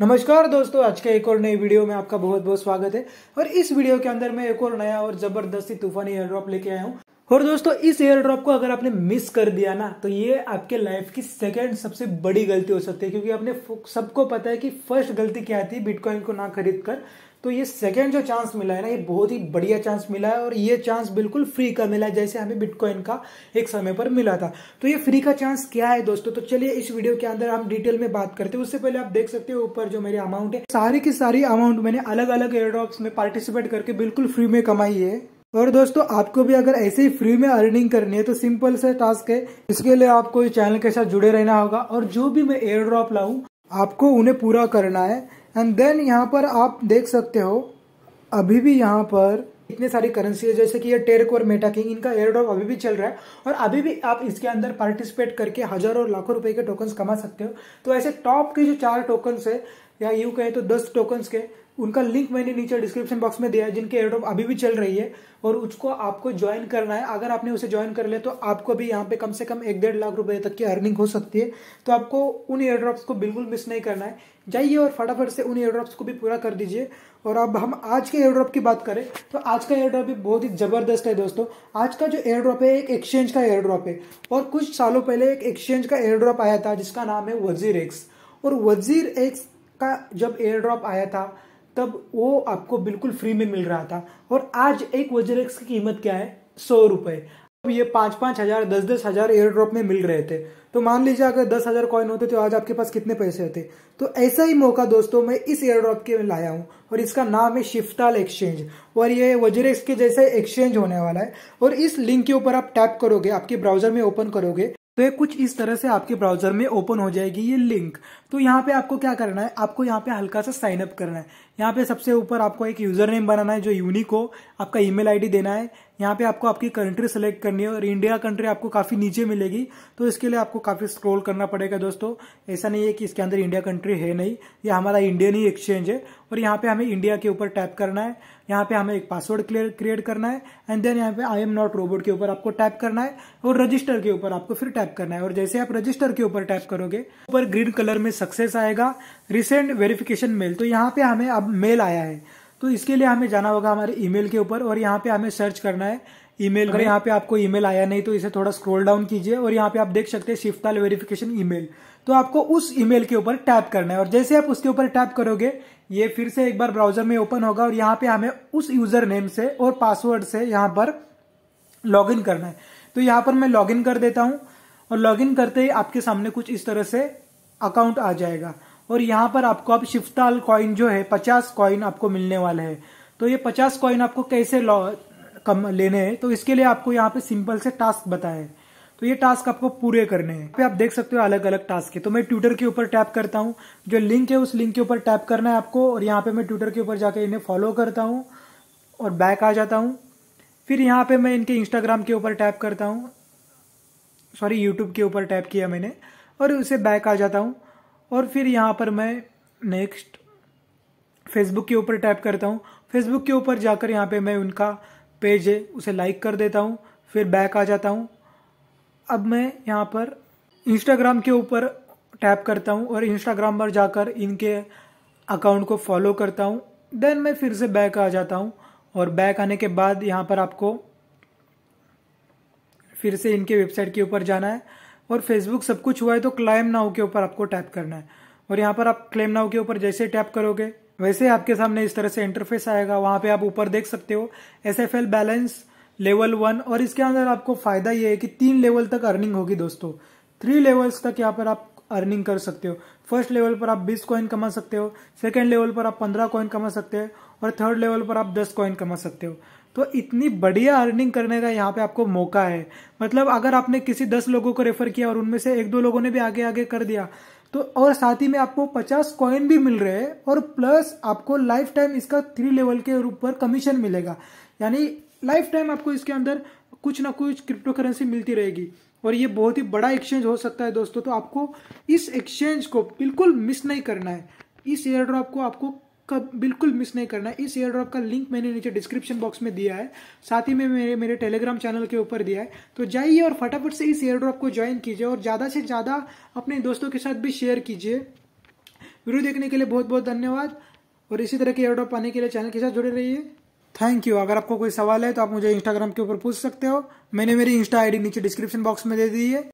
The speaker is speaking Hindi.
नमस्कार दोस्तों आज के एक और नई वीडियो में आपका बहुत बहुत स्वागत है और इस वीडियो के अंदर मैं एक और नया और जबरदस्ती तूफानी एयर ड्रॉप लेके आया हूँ और दोस्तों इस एयर ड्रॉप को अगर आपने मिस कर दिया ना तो ये आपके लाइफ की सेकेंड सबसे बड़ी गलती हो सकती है क्योंकि आपने सबको पता है कि फर्स्ट गलती क्या थी बिटकॉइन को ना खरीद कर तो ये सेकेंड जो चांस मिला है ना ये बहुत ही बढ़िया चांस मिला है और ये चांस बिल्कुल फ्री का मिला है जैसे हमें बिटकॉइन का एक समय पर मिला था तो ये फ्री का चांस क्या है दोस्तों तो चलिए इस वीडियो के अंदर हम डिटेल में बात करते हैं उससे पहले आप देख सकते हो ऊपर जो मेरी अमाउंट है सारी की सारी अमाउंट मैंने अलग अलग एयरड्रॉप्स में पार्टिसिपेट करके बिल्कुल फ्री में कमाई है और दोस्तों आपको भी अगर ऐसे ही फ्री में अर्निंग करनी है तो सिंपल सा टास्क है इसके लिए आपको इस चैनल के साथ जुड़े रहना होगा और जो भी मैं एयर ड्रॉप लाऊ आपको उन्हें पूरा करना है एंड देन यहाँ पर आप देख सकते हो अभी भी यहाँ पर इतने सारी करेंसी है जैसे कि ये टेरक और मेटा किंग इनका एयर ड्रॉप अभी भी चल रहा है और अभी भी आप इसके अंदर पार्टिसिपेट करके हजारों और लाखों रुपए के टोकन्स कमा सकते हो तो ऐसे टॉप के जो चार टोकन्स है या यू कहे तो दस टोकन्स के उनका लिंक मैंने नीचे डिस्क्रिप्शन बॉक्स में दिया है जिनकी एयरड्रॉप अभी भी चल रही है और उसको आपको ज्वाइन करना है अगर आपने उसे ज्वाइन कर लिया तो आपको भी यहाँ पे कम से कम एक डेढ़ लाख रुपए तक की अर्निंग हो सकती है तो आपको उन एयरड्रॉप्स को बिल्कुल मिस नहीं करना है जाइए और फटाफट से उन एयरड्रॉप्स को भी पूरा कर दीजिए और अब हम आज के एयरड्रॉप की बात करें तो आज का एयरड्रॉप भी बहुत ही ज़बरदस्त है दोस्तों आज का जो एयरड्रॉप है एक एक्सचेंज का एयरड्रॉप है और कुछ सालों पहले एक एक्सचेंज का एयरड्रॉप आया था जिसका नाम है वजीर एक्स और वजीर एक्स का जब एयरड्रॉप आया था तब वो आपको बिल्कुल फ्री में मिल रहा था और आज एक वजरेक्स की कीमत क्या है सौ रुपए अब ये पांच पांच हज़ार दस दस हज़ार एयर ड्रॉप में मिल रहे थे तो मान लीजिए अगर दस हज़ार कॉइन होते तो आज आपके पास कितने पैसे होते तो ऐसा ही मौका दोस्तों मैं इस एयर ड्रॉप के लाया हूँ और इसका नाम है शिफ्टाल एक्सचेंज और ये वजरेक्स के जैसे एक्सचेंज होने वाला है और इस लिंक के ऊपर आप टैप करोगे आपके ब्राउजर में ओपन करोगे तो ये कुछ इस तरह से आपके ब्राउजर में ओपन हो जाएगी ये लिंक तो यहाँ पे आपको क्या करना है आपको यहाँ पे हल्का सा साइन अप करना है यहाँ पे सबसे ऊपर आपको एक यूज़र नेम बनाना है जो यूनिक हो आपका ईमेल आईडी देना है यहाँ पे आपको आपकी कंट्री सेलेक्ट करनी है और इंडिया कंट्री आपको काफ़ी नीचे मिलेगी तो इसके लिए आपको काफ़ी स्क्रॉल करना पड़ेगा दोस्तों ऐसा नहीं है कि इसके अंदर इंडिया कंट्री है नहीं ये हमारा इंडियन ही एक्सचेंज है और यहाँ पे हमें इंडिया के ऊपर टैप करना है यहाँ पे हमें एक पासवर्ड क्रिएट करना है एंड देन यहाँ पे आई एम नॉट रोबोट के ऊपर आपको टैप करना है और रजिस्टर के ऊपर आपको फिर टैप करना है और जैसे आप रजिस्टर के ऊपर टैप करोगे ऊपर ग्रीन कलर में सक्सेस आएगा रिसेंट वेरिफिकेशन मेल तो यहाँ पे हमें अब मेल आया है तो इसके लिए हमें जाना होगा हमारे ईमेल के ऊपर और यहाँ पे हमें सर्च करना है ईमेल अगर यहाँ पे आपको ईमेल आया नहीं तो इसे थोड़ा स्क्रॉल डाउन कीजिए और यहाँ पे आप देख सकते हैं शिफ्टाल वेरिफिकेशन ईमेल तो आपको उस ईमेल के ऊपर टैप करना है और जैसे आप उसके ऊपर टैप करोगे ये फिर से एक बार ब्राउजर में ओपन होगा और यहाँ पे हमें उस यूजर नेम से और पासवर्ड से यहाँ पर लॉग इन करना है तो यहाँ पर मैं लॉग इन कर देता हूँ और लॉग इन करते ही आपके सामने कुछ इस तरह से अकाउंट आ जाएगा और यहाँ पर आपको अब शिफ्टाल कॉइन जो है पचास कॉइन आपको मिलने वाले है तो ये पचास कॉइन आपको कैसे कम लेने हैं तो इसके लिए आपको यहाँ पे सिंपल से टास्क बताए तो ये टास्क आपको पूरे करने हैं पे आप देख सकते हो अलग अलग टास्क है तो मैं ट्विटर के ऊपर टैप करता हूँ जो लिंक है उस लिंक के ऊपर टैप करना है आपको और यहाँ पे मैं ट्विटर के ऊपर जाके इन्हें फॉलो करता हूँ और बैक आ जाता हूँ फिर यहाँ पे मैं इनके इंस्टाग्राम के ऊपर टैप करता हूँ सॉरी यूट्यूब के ऊपर टैप किया मैंने और उसे बैक आ जाता हूँ और फिर यहाँ पर मैं नेक्स्ट फेसबुक के ऊपर टैप करता हूँ फेसबुक के ऊपर जाकर यहाँ पे मैं उनका पेज है उसे लाइक कर देता हूँ फिर बैक आ जाता हूँ अब मैं यहाँ पर इंस्टाग्राम के ऊपर टैप करता हूँ और इंस्टाग्राम पर जाकर इनके अकाउंट को फॉलो करता हूँ देन मैं फिर से बैक आ जाता हूँ और बैक आने के बाद यहाँ पर आपको फिर से इनके वेबसाइट के ऊपर जाना है और फेसबुक सब कुछ हुआ है तो क्लाइम नाउ के ऊपर आपको टैप करना है और यहाँ पर आप क्लेम नाउ के ऊपर जैसे टैप करोगे वैसे आपके सामने इस तरह से इंटरफेस आएगा वहां पे आप ऊपर देख सकते हो S F L balance level one और इसके अंदर आपको फायदा ये है कि तीन लेवल तक अर्निंग होगी दोस्तों थ्री लेवल्स तक यहाँ पर आप अर्निंग कर सकते हो फर्स्ट लेवल पर आप बीस कॉइन कमा सकते हो सेकेंड लेवल पर आप पंद्रह कॉइन कमा सकते हो और थर्ड लेवल पर आप दस कॉइन कमा सकते हो तो इतनी बढ़िया अर्निंग करने का यहाँ पे आपको मौका है मतलब अगर आपने किसी दस लोगों को रेफर किया और उनमें से एक दो लोगों ने भी आगे आगे कर दिया तो और साथ ही में आपको पचास कॉइन भी मिल रहे हैं और प्लस आपको लाइफ टाइम इसका थ्री लेवल के ऊपर कमीशन मिलेगा यानी लाइफ टाइम आपको इसके अंदर कुछ ना कुछ क्रिप्टो करेंसी मिलती रहेगी और ये बहुत ही बड़ा एक्सचेंज हो सकता है दोस्तों तो आपको इस एक्सचेंज को बिल्कुल मिस नहीं करना है इस एयर ड्रॉप को आपको का बिल्कुल मिस नहीं करना इस एयर ड्रॉप का लिंक मैंने नीचे डिस्क्रिप्शन बॉक्स में दिया है साथ ही में मेरे मेरे टेलीग्राम चैनल के ऊपर दिया है तो जाइए और फटाफट से इस एयर ड्रॉप को ज्वाइन कीजिए और ज़्यादा से ज़्यादा अपने दोस्तों के साथ भी शेयर कीजिए वीडियो देखने के लिए बहुत बहुत धन्यवाद और इसी तरह के एयर ड्रॉप पाने के लिए चैनल के साथ जुड़े रहिए थैंक यू अगर आपको कोई सवाल है तो आप मुझे इंस्टाग्राम के ऊपर पूछ सकते हो मैंने मेरी इंस्टा आई नीचे डिस्क्रिप्शन बॉक्स में दे दी है